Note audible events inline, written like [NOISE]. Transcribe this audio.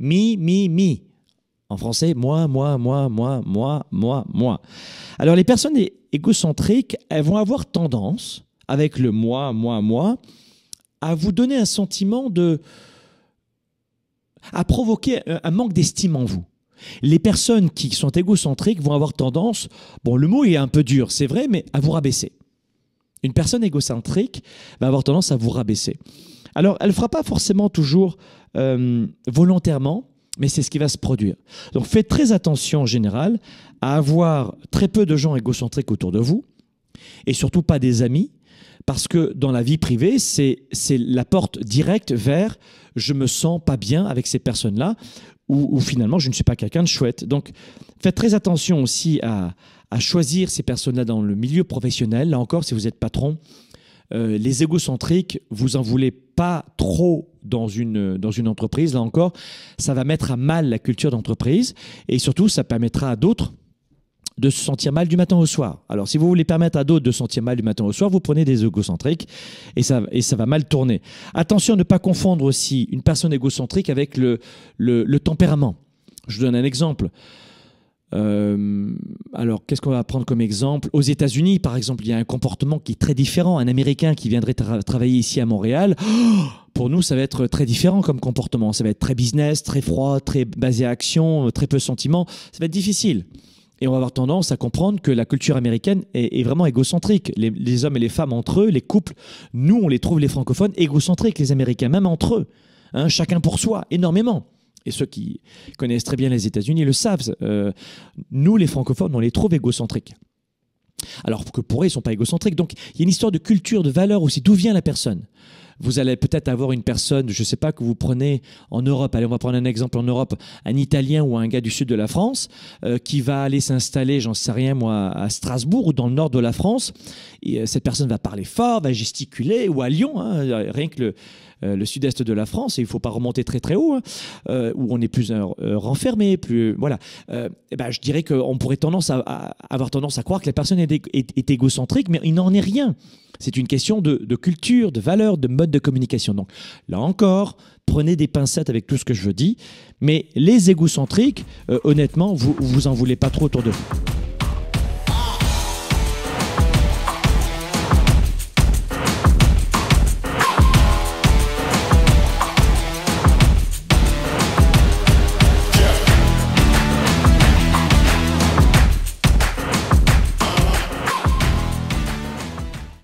Mi, mi, mi. En français, moi, moi, moi, moi, moi, moi, moi. Alors les personnes égocentriques, elles vont avoir tendance, avec le moi, moi, moi, à vous donner un sentiment de... à provoquer un manque d'estime en vous. Les personnes qui sont égocentriques vont avoir tendance, bon le mot est un peu dur, c'est vrai, mais à vous rabaisser. Une personne égocentrique va avoir tendance à vous rabaisser. Alors, elle ne fera pas forcément toujours euh, volontairement, mais c'est ce qui va se produire. Donc, faites très attention en général à avoir très peu de gens égocentriques autour de vous, et surtout pas des amis, parce que dans la vie privée, c'est la porte directe vers je me sens pas bien avec ces personnes-là, ou, finalement je ne suis pas quelqu'un de chouette. Donc faites très attention aussi à choisir ces personnes-là dans le milieu professionnel. Là encore, si vous êtes patron, euh, les égocentriques, vous en voulez pas trop dans une, dans une entreprise. Là encore, ça va mettre à mal la culture d'entreprise et surtout, ça permettra à d'autres de se sentir mal du matin au soir. Alors, si vous voulez permettre à d'autres de se sentir mal du matin au soir, vous prenez des égocentriques et ça, et ça va mal tourner. Attention à ne pas confondre aussi une personne égocentrique avec le, le, le tempérament. Je vous donne un exemple. Euh, alors, qu'est-ce qu'on va prendre comme exemple Aux États-Unis, par exemple, il y a un comportement qui est très différent. Un Américain qui viendrait travailler ici à Montréal, [GASPS] pour nous, ça va être très différent comme comportement. Ça va être très business, très froid, très basé à action, euh, très peu sentiment. Ça va être difficile. Et on va avoir tendance à comprendre que la culture américaine est, vraiment égocentrique. Les, hommes et les femmes entre eux, les couples, nous, on les trouve, les francophones, égocentriques, les Américains, même entre eux. Hein, chacun pour soi, énormément et ceux qui connaissent très bien les États-Unis le savent, euh, nous les francophones, on les trouve égocentriques. Alors que pour eux, ils ne sont pas égocentriques. Donc il y a une histoire de culture, de valeur aussi. D'où vient la personne vous allez peut-être avoir une personne, je ne sais pas, que vous prenez en Europe, allez, on va prendre un exemple en Europe, un Italien ou un gars du sud de la France, euh, qui va aller s'installer, j'en sais rien moi, à Strasbourg ou dans le nord de la France. Et, euh, cette personne va parler fort, va gesticuler, ou à Lyon, hein, rien que le, euh, le sud-est de la France, et il ne faut pas remonter très très haut, hein, euh, où on est plus euh, renfermé, plus... Voilà. Bah, je dirais qu'on pourrait tendance à, avoir tendance à croire que la personne est, égocentrique, mais il n'en est rien. C'est une question de, culture, de valeur, de mode de communication. Donc là encore, prenez des pincettes avec tout ce que je dis, mais les égocentriques, honnêtement, vous vous en voulez pas trop autour de vous.